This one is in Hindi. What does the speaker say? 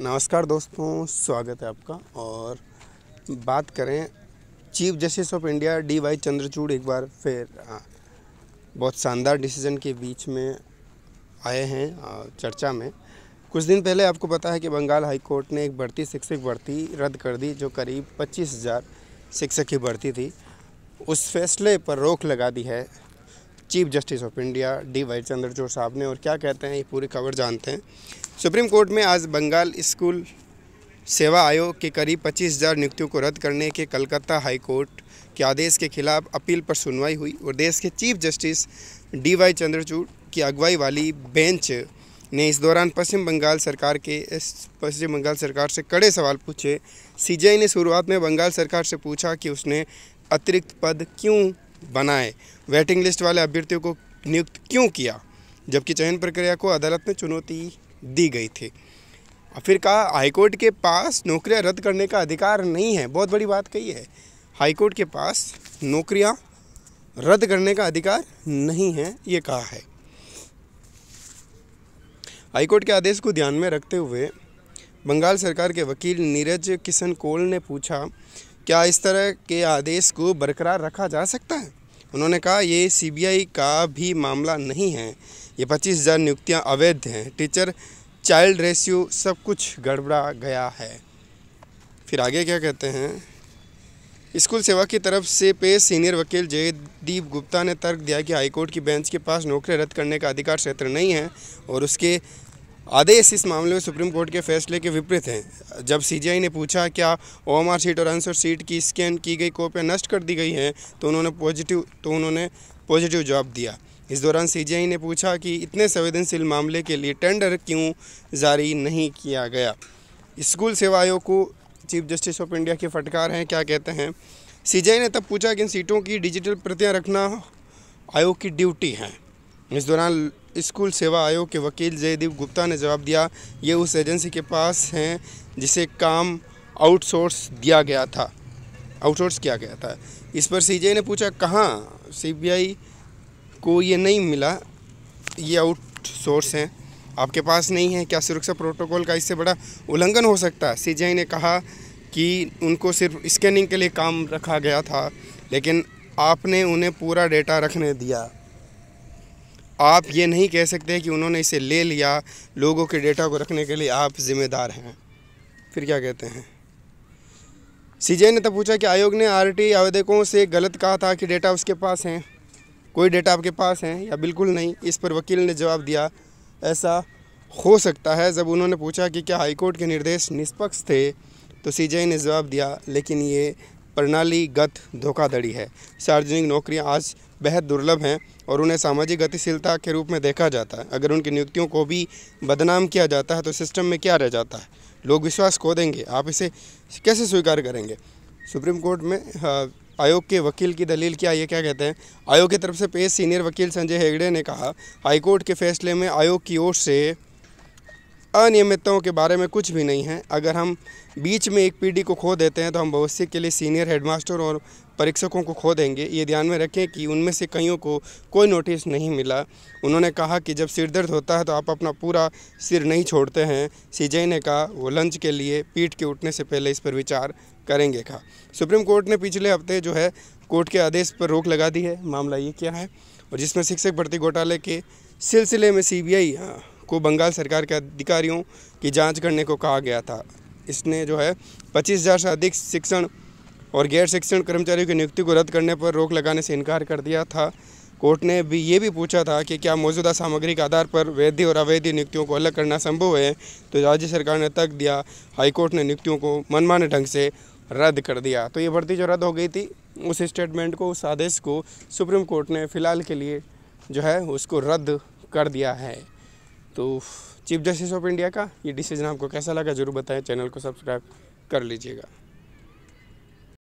नमस्कार दोस्तों स्वागत है आपका और बात करें chief justice of India D Y Chandrachud एक बार फिर बहुत शानदार डिसीजन के बीच में आए हैं चर्चा में कुछ दिन पहले आपको पता है कि बंगाल हाई कोर्ट ने एक बढ़ती शिक्षक भर्ती रद्द कर दी जो करीब पच्चीस हज़ार शिक्षक की भर्ती थी उस फैसले पर रोक लगा दी है chief justice of India D Y Chandrachud साहब ने और क्या कहते हैं ये पूरी खबर जानते हैं सुप्रीम कोर्ट में आज बंगाल स्कूल सेवा आयोग के करीब 25,000 नियुक्तियों को रद्द करने के कलकत्ता हाई कोर्ट के आदेश के खिलाफ अपील पर सुनवाई हुई और देश के chief justice D Y Chandrachud की अगुवाई वाली बेंच ने इस दौरान पश्चिम बंगाल सरकार के पश्चिम बंगाल सरकार से कड़े सवाल पूछे सीजीआई ने शुरुआत में बंगाल सरकार से पूछा कि उसने अतिरिक्त पद क्यों बनाए वेटिंग लिस्ट वाले अभ्यर्थियों को नियुक्त क्यों किया जबकि चयन प्रक्रिया को अदालत में चुनौती दी गई थी फिर कहा हाईकोर्ट के पास नौकरियां रद्द करने का अधिकार नहीं है बहुत बड़ी बात कही है हाईकोर्ट के पास नौकरियां रद्द करने का अधिकार नहीं है ये कहा है हाईकोर्ट के आदेश को ध्यान में रखते हुए बंगाल सरकार के वकील नीरज किशन कोल ने पूछा क्या इस तरह के आदेश को बरकरार रखा जा सकता है उन्होंने कहा ये सीबीआई का भी मामला नहीं है ये पच्चीस हज़ार नियुक्तियाँ अवैध हैं टीचर चाइल्ड रेशियो सब कुछ गड़बड़ा गया है फिर आगे क्या कहते हैं स्कूल सेवा की तरफ से पेश सीनियर वकील जयदीप गुप्ता ने तर्क दिया कि हाईकोर्ट की बेंच के पास नौकरी रद्द करने का अधिकार क्षेत्र नहीं है और उसके आदेश इस मामले में सुप्रीम कोर्ट के फैसले के विपरीत हैं जब सीजीआई ने पूछा क्या ओएमआर सीट और आंसर सीट की स्कैन की गई कॉपियाँ नष्ट कर दी गई हैं तो उन्होंने पॉजिटिव तो उन्होंने पॉजिटिव जवाब दिया इस दौरान सीजीआई ने पूछा कि इतने संवेदनशील मामले के लिए टेंडर क्यों जारी नहीं किया गया स्कूल सेवा आयोग को चीफ जस्टिस ऑफ इंडिया की फटकार हैं क्या कहते हैं सी ने तब पूछा कि इन सीटों की डिजिटल प्रतियाँ रखना आयोग की ड्यूटी है इस दौरान स्कूल सेवा आयोग के वकील जयदीप गुप्ता ने जवाब दिया ये उस एजेंसी के पास हैं जिसे काम आउटसोर्स दिया गया था आउटसोर्स किया गया था इस पर सीजे ने पूछा कहाँ सीबीआई को ये नहीं मिला ये आउटसोर्स हैं आपके पास नहीं है क्या सुरक्षा प्रोटोकॉल का इससे बड़ा उल्लंघन हो सकता है सी ने कहा कि उनको सिर्फ स्कैनिंग के लिए काम रखा गया था लेकिन आपने उन्हें पूरा डेटा रखने दिया आप ये नहीं कह सकते कि उन्होंने इसे ले लिया लोगों के डेटा को रखने के लिए आप ज़िम्मेदार हैं फिर क्या कहते हैं सीजे ने तब पूछा कि आयोग ने टी आवेदकों से गलत कहा था कि डेटा उसके पास हैं कोई डेटा आपके पास हैं या बिल्कुल नहीं इस पर वकील ने जवाब दिया ऐसा हो सकता है जब उन्होंने पूछा कि क्या हाईकोर्ट के निर्देश निष्पक्ष थे तो सी ने जवाब दिया लेकिन ये प्रणालीगत धोखाधड़ी है सार्वजनिक नौकरियां आज बेहद दुर्लभ हैं और उन्हें सामाजिक गतिशीलता के रूप में देखा जाता है अगर उनकी नियुक्तियों को भी बदनाम किया जाता है तो सिस्टम में क्या रह जाता है लोग विश्वास खो देंगे आप इसे कैसे स्वीकार करेंगे सुप्रीम कोर्ट में हाँ, आयोग के वकील की दलील क्या ये क्या कहते हैं आयोग की तरफ से पेश सीनियर वकील संजय हेगड़े ने कहा हाईकोर्ट के फैसले में आयोग की ओर से अनियमितताओं के बारे में कुछ भी नहीं है अगर हम बीच में एक पीढ़ी को खो देते हैं तो हम भविष्य के लिए सीनियर हेडमास्टर और परीक्षकों को खो देंगे ये ध्यान में रखें कि उनमें से कईयों को कोई नोटिस नहीं मिला उन्होंने कहा कि जब सिर दर्द होता है तो आप अपना पूरा सिर नहीं छोड़ते हैं सीजय ने कहा वो लंच के लिए पीठ के उठने से पहले इस पर विचार करेंगे कहा सुप्रीम कोर्ट ने पिछले हफ्ते जो है कोर्ट के आदेश पर रोक लगा दी है मामला ये क्या है और जिसमें शिक्षक भर्ती घोटाले के सिलसिले में सी को बंगाल सरकार के अधिकारियों की जांच करने को कहा गया था इसने जो है पच्चीस हज़ार से अधिक शिक्षण और गैर शिक्षण कर्मचारियों की नियुक्ति को रद्द करने पर रोक लगाने से इनकार कर दिया था कोर्ट ने भी ये भी पूछा था कि क्या मौजूदा सामग्री के आधार पर वैध और अवैध नियुक्तियों को अलग करना संभव है तो राज्य सरकार ने तक दिया हाईकोर्ट ने नियुक्तियों को मनमाने ढंग से रद्द कर दिया तो ये भर्ती जो रद्द हो गई थी उस स्टेटमेंट को उस आदेश को सुप्रीम कोर्ट ने फ़िलहाल के लिए जो है उसको रद्द कर दिया है तो चीफ जस्टिस ऑफ इंडिया का ये डिसीजन आपको कैसा लगा जरूर बताएं चैनल को सब्सक्राइब कर लीजिएगा